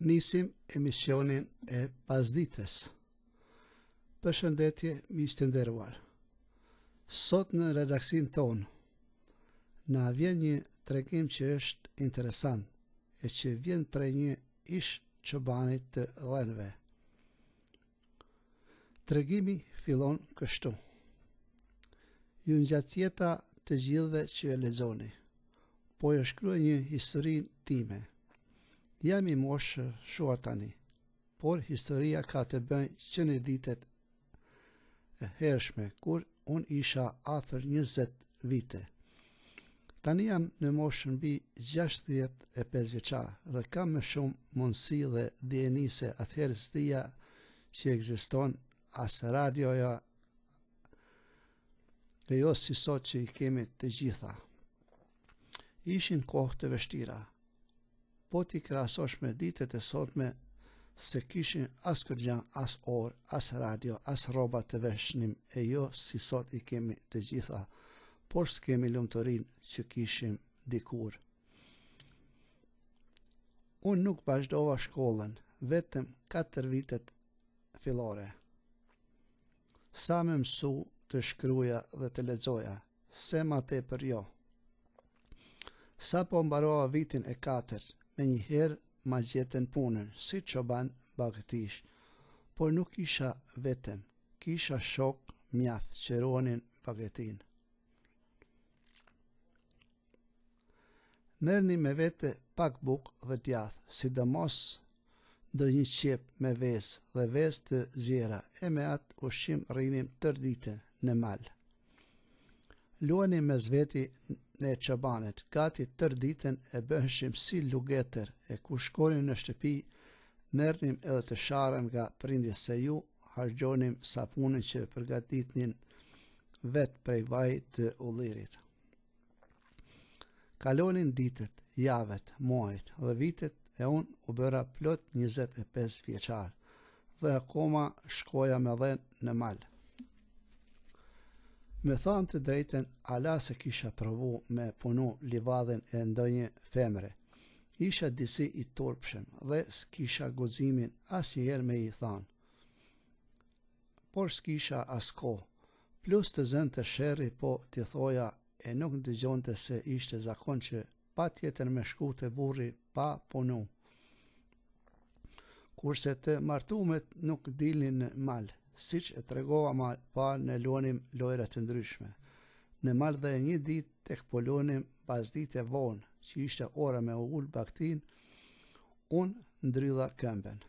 nisim emisionin e pasdites. Përshëndetje, mi të nderuar. Sot në redaksin ton, në vjen një tregim që është interesant e që vjen prej një ish që banit të dhenve. Tregimi filon kështu. Ju një gjatë tjeta të gjithve që e lezoni, po e shkrua një historin time jam moshë shua tani, por historia ka të bëjnë që në ditet e hershme, kur unë isha afer 20 vite. Tani jam në moshën bi 65 vjeqa dhe kam më shumë mundësi dhe djeni se atëherë stia që egziston asë radioja dhe jo si sot që i kemi të gjitha. Ishin kohë të vështira, po ti krasosh me ditet e sotme se kishin as kërgjan, as or, as radio, as roba të veshnim e jo si sot i kemi të gjitha, por s'kemi rinë që kishim dikur. Unë nuk bashdova shkollën, vetëm 4 vitet filore. Sa me mësu të shkruja dhe të ledzoja, se ma te për jo. Sa po mbarova vitin e me një herë ma gjetën punën, si që banë bagëtish, por nuk isha vetëm, kisha shok mjafë që ruonin bagëtin. Mërni me vete pak bukë dhe tjafë, si dë mos dë një qepë me vezë dhe vezë të zjera, e me atë ushim rrinim tërdite në malë. Luani me zveti në në qëbanet, gati tër ditën e bëhëshim si lugeter e ku shkonim në shtëpi, mërnim edhe të sharem nga prindje se ju, hargjonim sa punën që përgatit njën vetë prej vaj të ullirit. Kalonin ditët, javet, mojt dhe vitet e unë u bëra plot 25 vjeqarë dhe akoma shkoja me dhenë në malë me thanë të drejten ala se kisha provu me punu livadhen e ndonjë femre. Isha disi i torpshem dhe s'kisha gozimin asjer me i thanë. Por s'kisha asko, plus të zënë të sherri po t'i thoja e nuk në gjonte se ishte zakon që pa tjetër me shku të burri pa punu. Kurse të martumet nuk dilin në malë si e tregova ma pa në lonim lojrat të ndryshme. Në malë dhe një ditë të këpolonim pas ditë e vonë që ishte ora me ullë baktin, unë ndrylla këmben.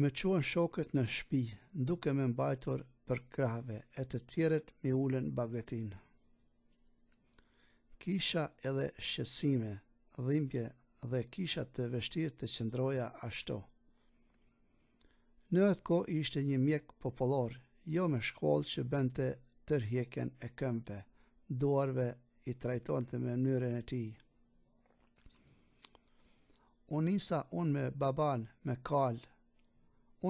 Me çuan shokët në shpi, duke me mbajtor për krave, e të tjeret me ullën bagetin. Kisha edhe shesime, dhimbje dhe kisha të vështirë të qëndroja ashtu. Në atë ko ishte një mjek popolor, jo me shkollë që bënte tërhjeken e këmpe, duarve i trajton të me mënyrën e ti. Unë nisa unë me baban, me kal,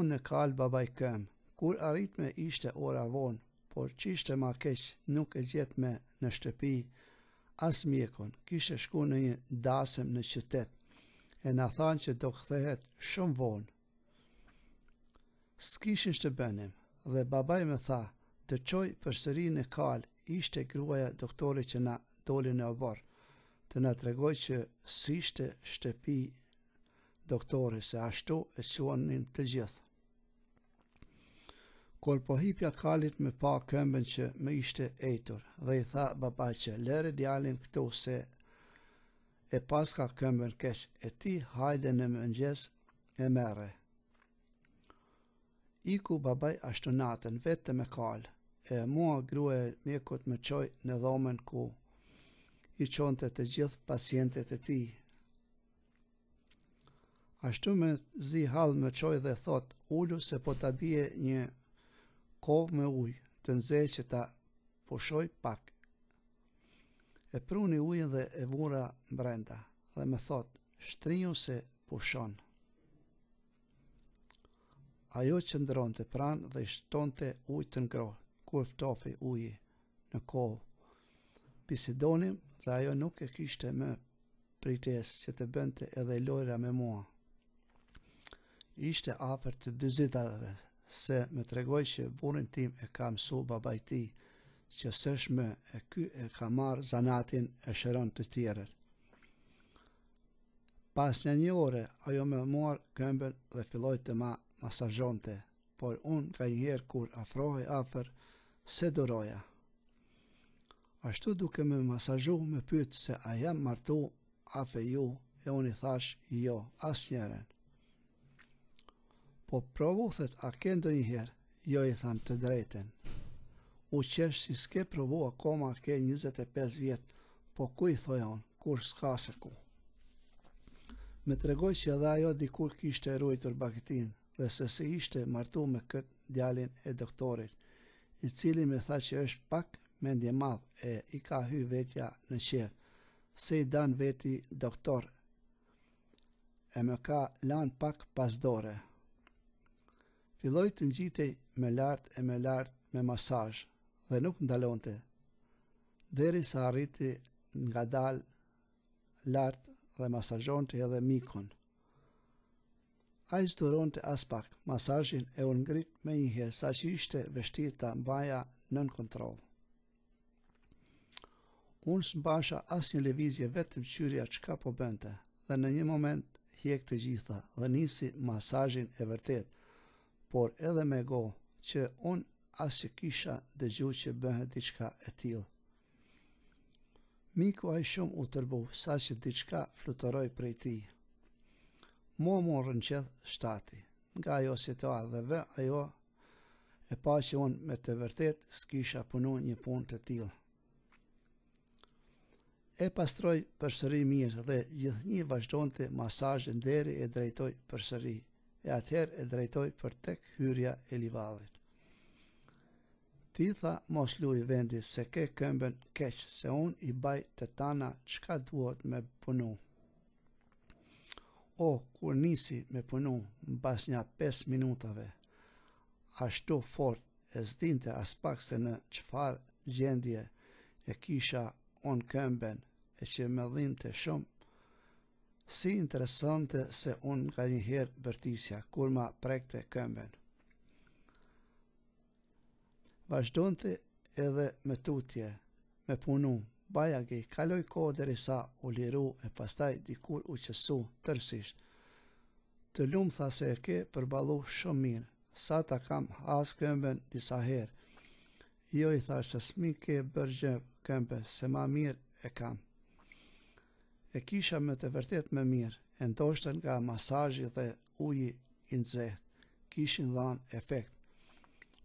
unë në kal babaj këm, kur arrit me ishte ora vonë, por qishte ma keq nuk e gjet me në shtëpi, as mjekon, kishe shku në një dasëm në qytet, e në thanë që do këthehet shumë vonë, s'kishin shtë bënim, dhe babaj me tha, të qoj për sëri në kal, ishte gruaja doktori që na doli në obor, të na tregoj që s'ishte shtëpi doktori, se ashtu e qonin të gjithë. Kor po hipja kalit me pa këmbën që me ishte ejtur, dhe i tha babaj që lere djalin këtu se e paska këmbën kesh e ti hajde në mëngjes e mere iku babaj ashtu natën, vetë me kalë, e mua grue mjekot me qoj në dhomen ku i qonë të të gjithë pasientet e ti. Ashtu me zi halë me qoj dhe thot, ullu se po të bje një kovë me ujë, të nëze që ta pushoj pak. E pruni ujën dhe e vura mbrenda dhe me thot, shtriju se pushonë ajo që ndronë të pranë dhe shtonë të ujë të ngrohë, kur ftofi ujë në kohë. Pisidonim dhe ajo nuk e kishte më prites që të bënte edhe lojra me mua. Ishte afer të dëzitave se me tregoj që burin tim e kam su babaj ti, që sëshme e ky e ka marë zanatin e shëron të tjerët. Pas një një ore, ajo me muar gëmbën dhe filloj të ma masajonte, por unë ka njëherë kur afrohe afer, se doroja. Ashtu duke me masajhu me pytë se a jam martu afe ju, e unë i thash jo, as njëren. Po provu, thët, a kendo njëherë, jo i tham të drejten. U qesh si s'ke provu akoma a ke 25 vjetë, po ku i thoja unë, kur s'ka se ku. Me tregoj që edhe ajo dikur kishte e rujtur bakitinë, dhe se se ishte martu me këtë djalin e doktorit, i cili me tha që është pak mendje madh e i ka hy vetja në qef, se i dan veti doktor e me ka lan pak pasdore. Filoj të njitej me lartë e me lartë me masaj dhe nuk ndalonte, dheri sa arriti nga dal lartë dhe masajon të edhe mikonë a i të aspak masajin e unë ngrit me njëherë sa që ishte vështirë të mbaja nën kontrol. Unë së mbasha as një levizje vetëm qyria ka po bënte dhe në një moment hjek të gjitha dhe nisi masajin e vërtet, por edhe me go që unë as që kisha dhe gju që bëhe diqka e tilë. Miku a i shumë u tërbu sa që diqka flutëroj prej ti mua morën që shtati. Nga ajo situatë dhe ve, ajo e pa që unë me të vërtet s'kisha punu një punë të tilë. E pastroj për sëri mirë dhe gjithë një vazhdojnë të masajën deri e drejtoj për sëri, e atëherë e drejtoj për tek hyrja e livadhet. Ti tha mos i vendi se ke këmbën keqë se unë i baj të tana qka duhet me Punu o kur nisi me punu në bas një 5 minutave, ashtu fort e zdinte as pak se në qëfar gjendje e kisha on këmben e që me të shumë, si interesante se unë nga një herë vërtisja kur ma prekte këmben. Vashdonte edhe me tutje, me punu, baja ge i kaloj kohë dhe sa u liru e pastaj dikur u qesu tërsisht. Të lumë tha se e ke përbalu shumë mirë, sa ta kam asë këmben disa herë. Jo i tha se smi ke bërgjë këmbe, se ma mirë e kam. E kisha me të vërtet me mirë, e ndoshtën nga masajji dhe uji i nëzhet, kishin dhanë efekt.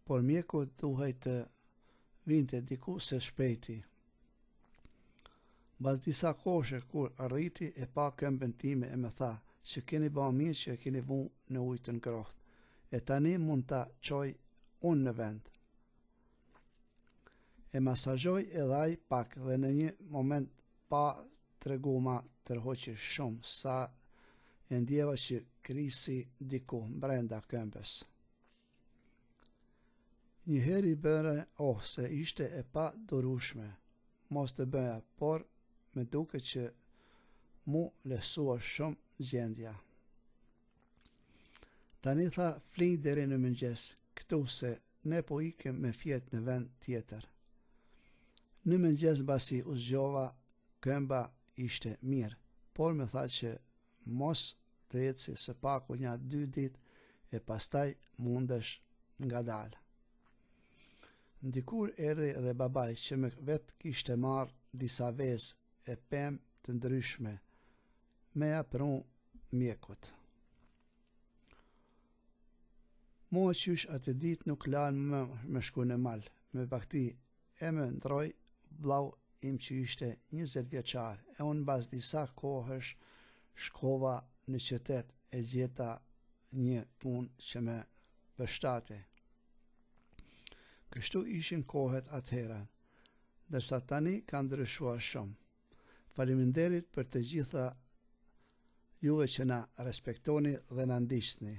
Por mjeku duhej të vinte diku se shpejti. Bas disa koshe kur arriti e pa këmbën time e me tha, që keni ba mirë që keni bu në ujtën kroht, e tani mund ta qoj unë në vend. E masajoj e dhaj pak dhe në një moment pa të reguma të shumë sa e ndjeva që krisi diku brenda këmbës. Njëheri bëre ohë se ishte e pa dorushme, mos të bëja, por me duke që mu lesua shumë gjendja. Tani tha flinjë dheri në mëngjes, këtu se ne po ikëm me fjet në vend tjetër. Në mëngjes basi u zgjova, këmba ishte mirë, por me tha që mos të jetë si së paku një dy dit e pastaj mundesh nga dalë. Ndikur erdi dhe babaj që me vetë kishte marë disa vezë e pem të ndryshme me apron mjekut. Mua qysh atë dit nuk lanë më me shku në mal, me pakti e me ndroj blau im që ishte 20 vjeqar, e unë bas disa kohësh shkova në qytet e gjeta një pun që me pështate. Kështu ishin kohet atëherën, dërsa tani ka ndryshua shumë. Faleminderit për të gjitha juve që na respektoni dhe na ndihmë.